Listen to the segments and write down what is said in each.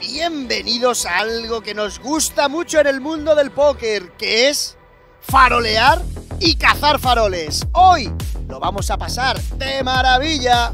Bienvenidos a algo que nos gusta mucho en el mundo del póker, que es farolear y cazar faroles. Hoy lo vamos a pasar de maravilla.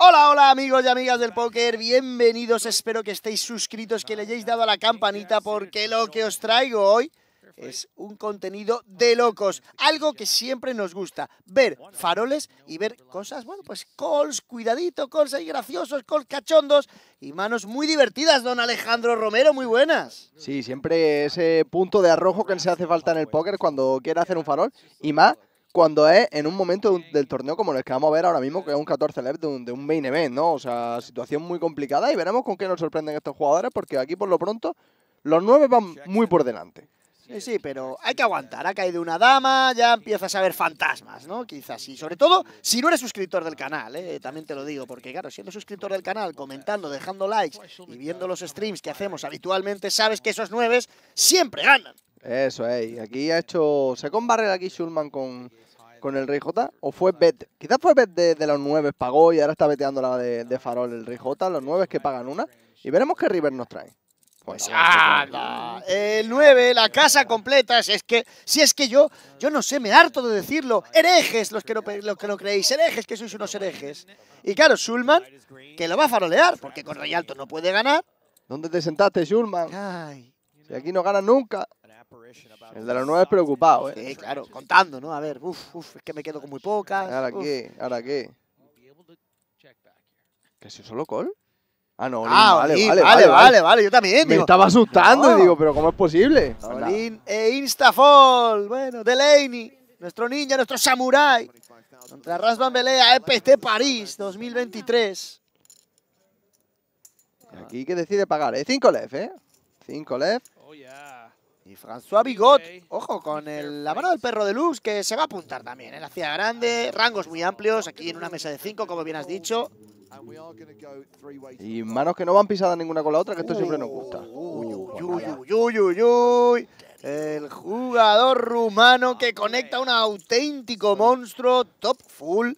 Hola, hola amigos y amigas del póker, bienvenidos, espero que estéis suscritos, que le hayáis dado a la campanita porque lo que os traigo hoy es un contenido de locos, algo que siempre nos gusta, ver faroles y ver cosas, bueno, pues calls, cuidadito, calls ahí graciosos, calls cachondos y manos muy divertidas, don Alejandro Romero, muy buenas. Sí, siempre ese punto de arrojo que se hace falta en el póker cuando quiere hacer un farol y más cuando es en un momento del torneo como el que vamos a ver ahora mismo, que es un 14 left de un, de un ¿no? O sea, situación muy complicada y veremos con qué nos sorprenden estos jugadores, porque aquí por lo pronto los nueve van muy por delante. Sí, sí, pero hay que aguantar. Ha caído una dama, ya empiezas a ver fantasmas, ¿no? Quizás. sí, sobre todo, si no eres suscriptor del canal, ¿eh? también te lo digo, porque claro, siendo suscriptor del canal, comentando, dejando likes y viendo los streams que hacemos habitualmente, sabes que esos nueve siempre ganan. Eso es. Aquí ha hecho. ¿Se con aquí Schulman con, con el Rey ¿O fue Bet? Quizás fue Bet de, los nueve, pagó y ahora está veteando la de, Farol el Rey los nueve que pagan una. Y veremos qué River nos trae. Pues anda. El 9, la casa completa. Si es que, si es que yo, yo no sé, me harto de decirlo. Herejes los que no, los que no creéis. Herejes, que sois unos herejes. Y claro, Shulman, que lo va a farolear, porque con alto no puede ganar. ¿Dónde te sentaste, Shulman? Ay. Si aquí no gana nunca. El de los 9 es preocupado, ¿eh? Sí, claro, contando, ¿no? A ver, uf, uf, es que me quedo con muy pocas. ¿Ahora qué? ¿Ahora qué? ¿Que si solo call? Ah, no, ah, vale, vale, vale, vale, yo también. Me estaba asustando y ah. digo, pero ¿cómo es posible? e Instafall, bueno, Delaney, nuestro ninja, nuestro samurái, contra Rasban Belea, EPT París 2023. aquí que decide pagar, ¿eh? 5 left, ¿eh? 5 left. Oh, yeah. Y François Bigot, ojo, con el, la mano del perro de luz que se va a apuntar también. En ¿eh? la grande, rangos muy amplios, aquí en una mesa de cinco, como bien has oh. dicho. Y manos que no van pisadas ninguna con la otra, que esto siempre nos gusta. Uy, uy, uy, uy, El jugador rumano que conecta un auténtico monstruo, top full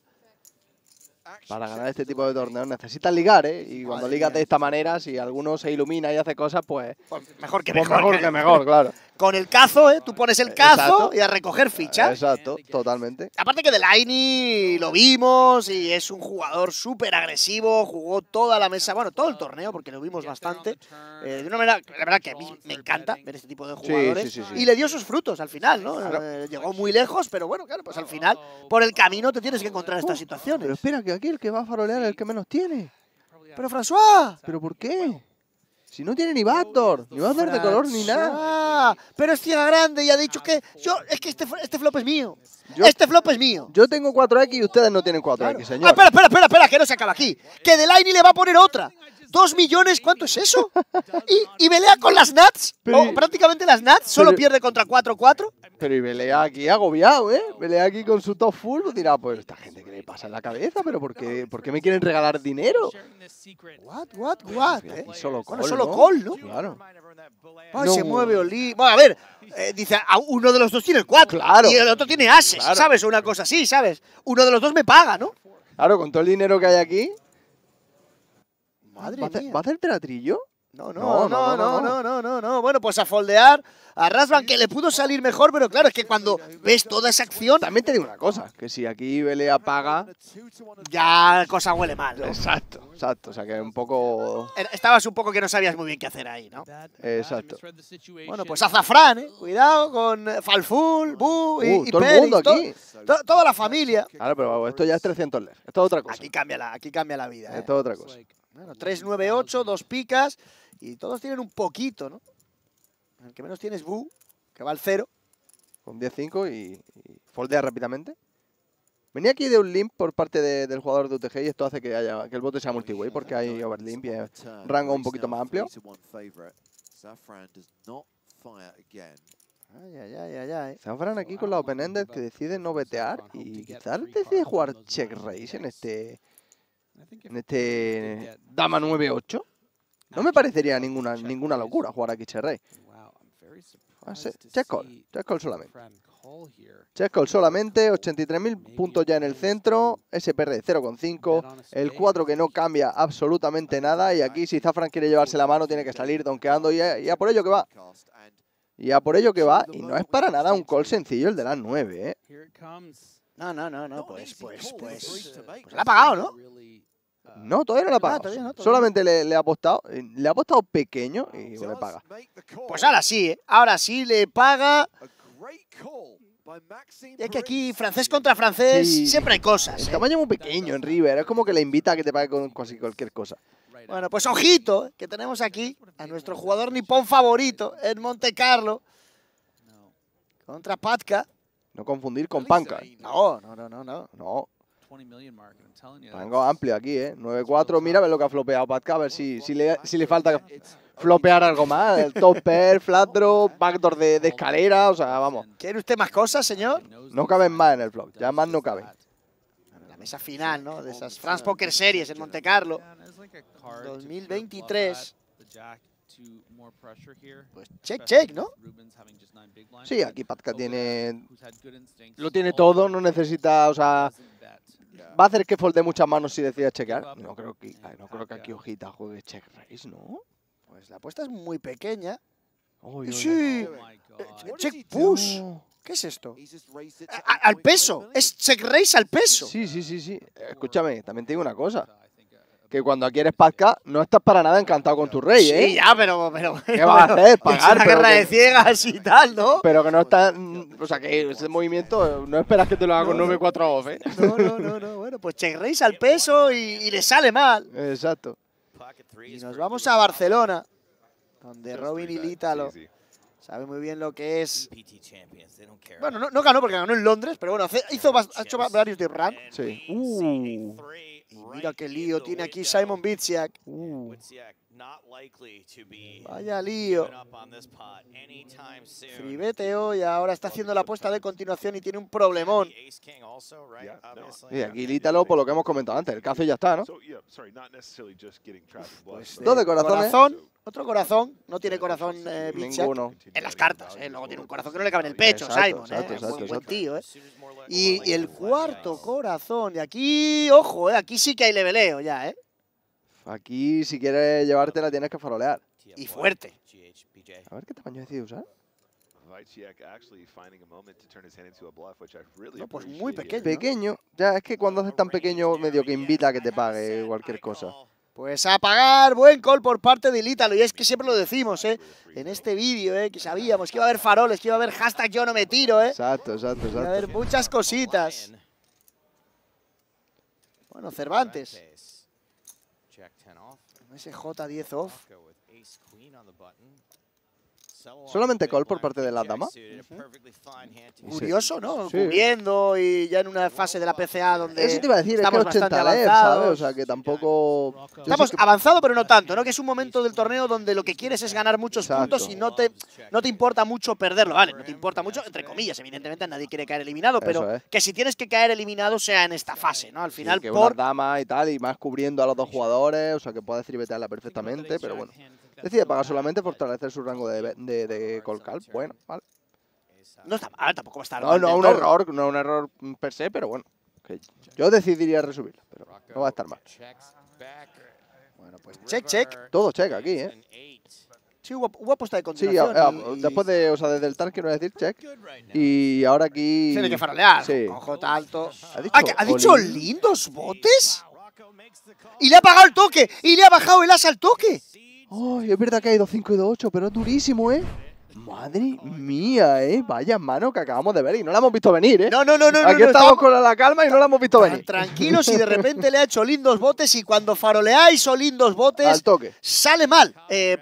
para ganar este tipo de torneos necesitas ligar, ¿eh? Y cuando ligas de esta manera, si alguno se ilumina y hace cosas, pues... pues mejor que pues mejor. mejor que mejor, claro con el cazo, ¿eh? Tú pones el eh, cazo y a recoger eh, fichas. Exacto, totalmente. Aparte que Delaini lo vimos y es un jugador súper agresivo, jugó toda la mesa, bueno, todo el torneo, porque lo vimos bastante. Eh, de una manera, la verdad que a mí me encanta ver este tipo de jugadores. Sí, sí, sí, y le dio sus frutos al final, ¿no? llegó muy lejos, pero bueno, claro, pues al final, por el camino te tienes que encontrar estas situaciones. Pero espera, que aquí el que va a farolear es el que menos tiene. Pero François. ¿Pero por qué? Si no tiene ni Bator, ni Bator de color ni nada. Pero es era grande y ha dicho que yo es que este, este flop es mío. este flop es mío. Yo tengo 4X y ustedes no tienen 4X, señor. Ah, espera, espera, espera, espera, que no se acaba aquí. Que Delaney le va a poner otra. ¿Dos millones? ¿Cuánto es eso? ¿Y, y con las Nats? Pero, oh, prácticamente las Nats solo pierde contra 4-4. Pero y Belea aquí agobiado, ¿eh? Belea aquí con su top full pues dirá, pues esta gente que le pasa en la cabeza, pero ¿por qué, me quieren regalar dinero? What, what, what, ¿eh? solo call, solo ¿no? Claro. Ay, se mueve Oli. Bueno, a ver, eh, dice, uno de los dos tiene el 4 claro. y el otro tiene ases, ¿sabes? O una cosa así, ¿sabes? Uno de los dos me paga, ¿no? Claro, con todo el dinero que hay aquí. ¿Va, A, hacer teatrillo? No no no, no no no, no, Bueno, pues a foldear a Rasvan, que le pudo salir mejor, pero claro, es que cuando ves toda esa acción... También te digo una cosa, que si aquí vele paga... Ya la cosa huele mal, Exacto, exacto. O sea, que un poco... Estabas un poco que no sabías muy bien qué hacer ahí, ¿no? Exacto. Bueno, pues Azafrán, ¿eh? Cuidado con Falful, Bu y, uh, todo el mundo aquí. toda la familia. Claro, pero esto ya es 300 leyes. Esto es otra cosa. Aquí cambia la, aquí cambia la vida, Esto es ¿eh? otra cosa. Bueno, 3-9-8, dos picas y todos tienen un poquito, ¿no? El que menos tiene es Bu, que va al 0. Con 10-5 y, foldea rápidamente. Venía aquí de un limp por parte del jugador de UTG y esto hace que, haya, que el bote sea multiway porque hay overlimp y rango un poquito más amplio. Ay, aquí con la Open Ended que decide no vetear y quizás decide jugar check race en este en este Dama 9-8. No me parecería ninguna, ninguna locura jugar aquí Cherrey. Check call, check call solamente. Check call solamente, 83.000 puntos ya en el centro, SPR de 0,5, el 4 que no cambia absolutamente nada y aquí si Zafran quiere llevarse la mano tiene que salir donkeando y a, por ello que va. Y a por ello que va, y no es para nada un call sencillo el de las 9, ¿eh? No, no, no, no, pues, pues, pues, pues la ha pagado, ¿no? Uh, no, todavía no la ha ah, pagado. Solamente le, ha apostado, eh, le ha apostado pequeño y le paga. Pues ahora sí, ¿eh? ahora sí le paga. es que aquí francés contra francés siempre hay cosas. ¿eh? tamaño muy pequeño en River, es como que le invita a que te pague con cualquier cosa. Bueno, pues ojito, eh, que tenemos aquí a nuestro jugador nipón favorito en Monte Carlo contra Patka. No confundir con Panca. No, no, no, no, no. Tengo amplio aquí, ¿eh? 9-4, mira lo que ha flopeado Patka, a ver si, si, le, si le falta flopear algo más. El top pair, flat drop, backdoor de, de, escalera, o sea, vamos. ¿Quiere usted más cosas, señor? No caben más en el flop, ya más no caben. La mesa final, ¿no? De esas France Poker Series en Monte Carlo. 2023. Pues check, check, ¿no? Sí, aquí Patka tiene... Lo tiene todo, no necesita, o sea... Va a hacer que folde muchas manos si decide chequear. No creo que, no creo que aquí Ojita juegue check raise, ¿no? Pues la apuesta es muy pequeña. Eh, oh, sí. Oh check push. ¿Qué es esto? al peso. Es check raise al peso. Sí, sí, sí, sí. Escúchame, también te digo una cosa que cuando aquí eres no estás para nada encantado con tu rey, ¿eh? Sí, ya, pero. pero ¿Qué vas a hacer? Pagar. Una guerra de ciegas y tal, ¿no? Pero que no está. O sea, que ese movimiento no esperas que te lo haga con 9-4 off, ¿eh? No, no, no, no. Bueno, pues check Reyes al peso y, le sale mal. Exacto. Y nos vamos a Barcelona, donde Robin y Lítalo sabe muy bien lo que es. Bueno, no, ganó porque ganó en Londres, pero bueno, hizo, ha hecho varios de rank. Sí. Uh. Y mira qué lío tiene aquí Simon Bitsiak. Vaya lío. vete hoy, ahora está haciendo la apuesta de continuación y tiene un problemón. Y por lo que hemos comentado antes, el café ya está, ¿no? Dos pues de eh? corazón. Otro corazón, no tiene corazón eh, Ninguno. en las cartas, ¿eh? luego tiene un corazón que no le cabe en el pecho, Simon, exacto, eh. exacto, buen, tío, ¿eh? Y, el cuarto corazón, y aquí, ojo, ¿eh? aquí sí que hay leveleo ya, ¿eh? Aquí, si quieres llevártela, tienes que farolear. Y fuerte. A ver qué tamaño decide eh? usar. No, pues muy pequeño. Pequeño. Ya, es que cuando haces tan pequeño, medio que invita a que te pague cualquier cosa. Pues a pagar, buen call por parte de Ilítalo, y es que siempre lo decimos, ¿eh? En este vídeo, ¿eh? Que sabíamos que iba a haber faroles, que iba a haber hashtag yo no me tiro, ¿eh? Exacto, exacto, exacto. Iba a haber muchas cositas. Bueno, Cervantes. Ese J10 off. Solamente call por parte de la dama. Curioso, ¿no? Cubriendo y ya en una fase de la PCA donde Eso te iba a decir, estamos ¿sabes? O sea, que tampoco... Estamos avanzado pero no tanto, ¿no? Que es un momento del torneo donde lo que quieres es ganar muchos puntos y no te, no te importa mucho perderlo. Vale, no te importa mucho, entre comillas, evidentemente nadie quiere caer eliminado, pero que si tienes que caer eliminado sea en esta fase, ¿no? Al final por... dama y tal, y más cubriendo a los dos jugadores, o sea, que puedes decir perfectamente, pero bueno. Decide pagar solamente por fortalecer su rango de, de, de Colcal. Bueno, vale. No está mal, tampoco va a estar no, mal. No, un error, no un error per se, pero bueno. Yo decidiría resumirlo pero no va a estar mal. Bueno, pues check, check. Todo check aquí, ¿eh? Sí, hubo, hubo apuesta de continuación. Sí, ah, ah, después de, o sea, desde el quiero decir check. Y ahora aquí... Tiene que faralear. Sí. Con alto. ¿Ha dicho, ah, dicho lindos botes? Y le ha pagado el toque. Y le ha bajado el asa al toque. ¡Ay! Es verdad que ha ido 5 y 8, pero es durísimo, ¿eh? Madre mía, eh. Vaya mano que acabamos de ver y no la hemos visto venir, eh. No, no, no, no. Aquí estamos con la calma y no la hemos visto venir. Tranquilos si de repente le ha hecho lindos botes y cuando faroleáis o lindos botes. Al toque. Sale mal. Eh,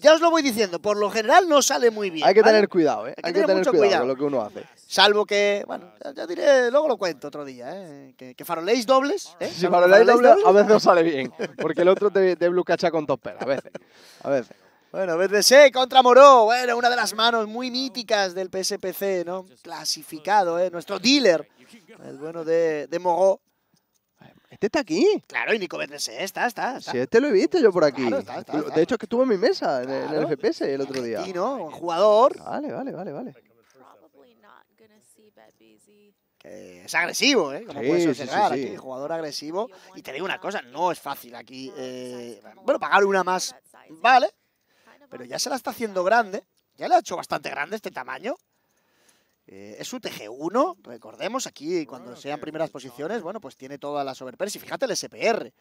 ya os lo voy diciendo, por lo general no sale muy bien. Hay que tener cuidado, eh. Hay, que, tener, cuidado, con lo que uno hace. Salvo que, bueno, ya, diré, luego lo cuento otro día, eh. Que, que faroleéis dobles, eh. Si faroleáis, dobles, a veces no sale bien. Porque el otro te, te con dos peras, a veces. A veces. Bueno, BDC contra Moró. Bueno, una de las manos muy míticas del PSPC, ¿no? Clasificado, ¿eh? Nuestro dealer, el bueno de, de Este está aquí. Claro, y Nico BDC está, está, Sí, este lo he visto yo por aquí. De hecho, es que estuvo en mi mesa, en, el, FPS el otro día. Aquí, ¿no? Un jugador. Vale, vale, vale, vale. es agresivo, ¿eh? Como sí, jugador agresivo. Y te digo una cosa, no es fácil aquí. Eh, bueno, pagar una más, vale, pero ya se la está haciendo grande. Ya la ha hecho bastante grande este tamaño. Eh, es es tg 1 recordemos, aquí cuando sean primeras posiciones, bueno, pues tiene toda la overpairs. Y fíjate el SPR.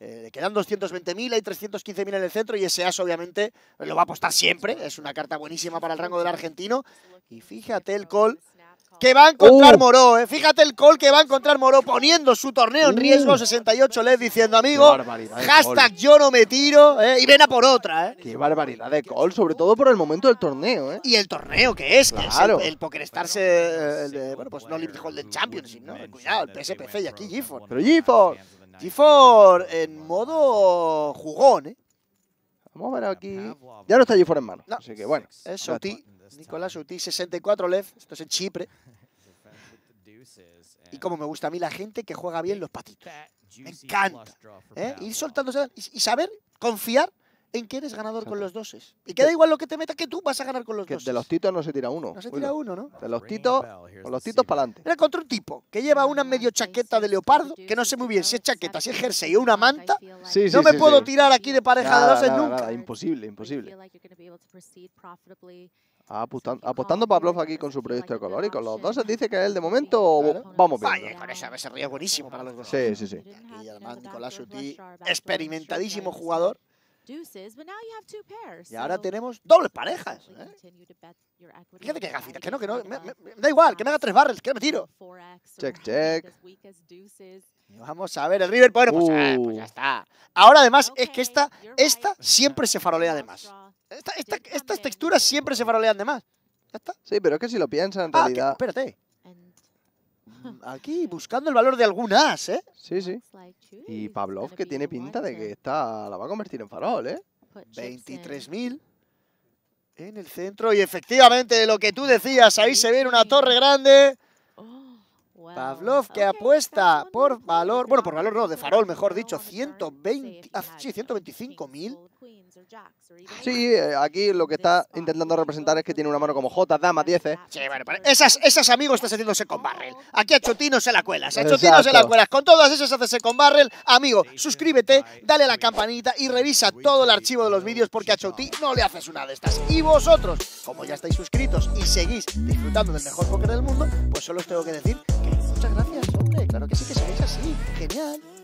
Eh, quedan 220.000, hay 315.000 en el centro y ese as obviamente lo va a apostar siempre. Es una carta buenísima pues para el rango del argentino. Y fíjate el call que va a encontrar Moro, uh. Moró. ¿eh? Fíjate el call que va a encontrar Moró poniendo su torneo en uh. riesgo. 68 LED diciendo, amigo, hashtag yo no me tiro ¿eh? y ven a por otra. ¿eh? Qué barbaridad de call, sobre todo por el momento del torneo. ¿eh? Y el torneo que es, claro. que es el, Poker Stars, el de, bueno, pues no Limit de Champions, ¿no? Eh, cuidado, el PSPC y aquí Gifford. Pero Gifford. Gifford en modo jugón, ¿eh? Vamos a ver aquí. Ya no está Giford en mano. No. Así que bueno. Eso, ti. Nicolás Uti, 64 Lev, esto es en Chipre. Y como me gusta a mí la gente que juega bien los patitos. Me encanta. ¿eh? Ir soltándose y saber confiar en que eres ganador con los doses. Y queda igual lo que te metas que tú vas a ganar con los que doses. De los titos no se tira uno. No se tira uno, ¿no? De los titos, con los titos para adelante. Era contra un tipo que lleva una medio chaqueta de leopardo, que no sé muy bien si es chaqueta, si es jersey o una manta. no me puedo tirar aquí de pareja de doses nunca. imposible, imposible. Apostando, apostando Pavlov aquí con su proyecto con Los dos se dice que él de momento vamos bien. Vaya, con eso ese buenísimo para los dos. Sí, ¿eh? sí, sí. Y además Nicolás Suti, experimentadísimo jugador. Y ahora tenemos dobles parejas. ¿eh? Fíjate que gafitas, que no, que no. Me, da igual, que me haga tres barrels, que me tiro. Check, check. vamos a ver, el River, bueno, pues, eh, pues ya uh. está. Ahora además es que esta, esta siempre se farolea de más estas texturas siempre se farolean de más. ¿Ya está? Sí, pero es que si lo piensan, en ah, realidad... espérate. Mm, aquí, buscando el valor de algunas, ¿eh? Sí, sí. Y Pavlov, que tiene pinta de que está la va a convertir en farol, ¿eh? 23.000 en el centro. Y efectivamente, lo que tú decías, ahí se ve una torre grande. Oh, Pavlov que apuesta por valor, bueno, por valor no, de farol, mejor dicho, 120, ah, sí, 125.000. Sí, eh, aquí lo que está intentando representar es que tiene una mano como J, dama, 10. Eh. Sí, bueno, esas, esas amigos estás haciéndose con barrel. Oh. Aquí a no se la cuelas, a no se la cuelas. Con todas esas haces con barrel. Amigo, suscríbete, dale a la campanita y revisa todo el archivo de los vídeos porque a Choti no le haces una de estas. Y vosotros, como ya estáis suscritos y seguís disfrutando del mejor póker del mundo, pues solo os tengo que decir que muchas gracias, hombre. Claro que sí que seguís así. Genial.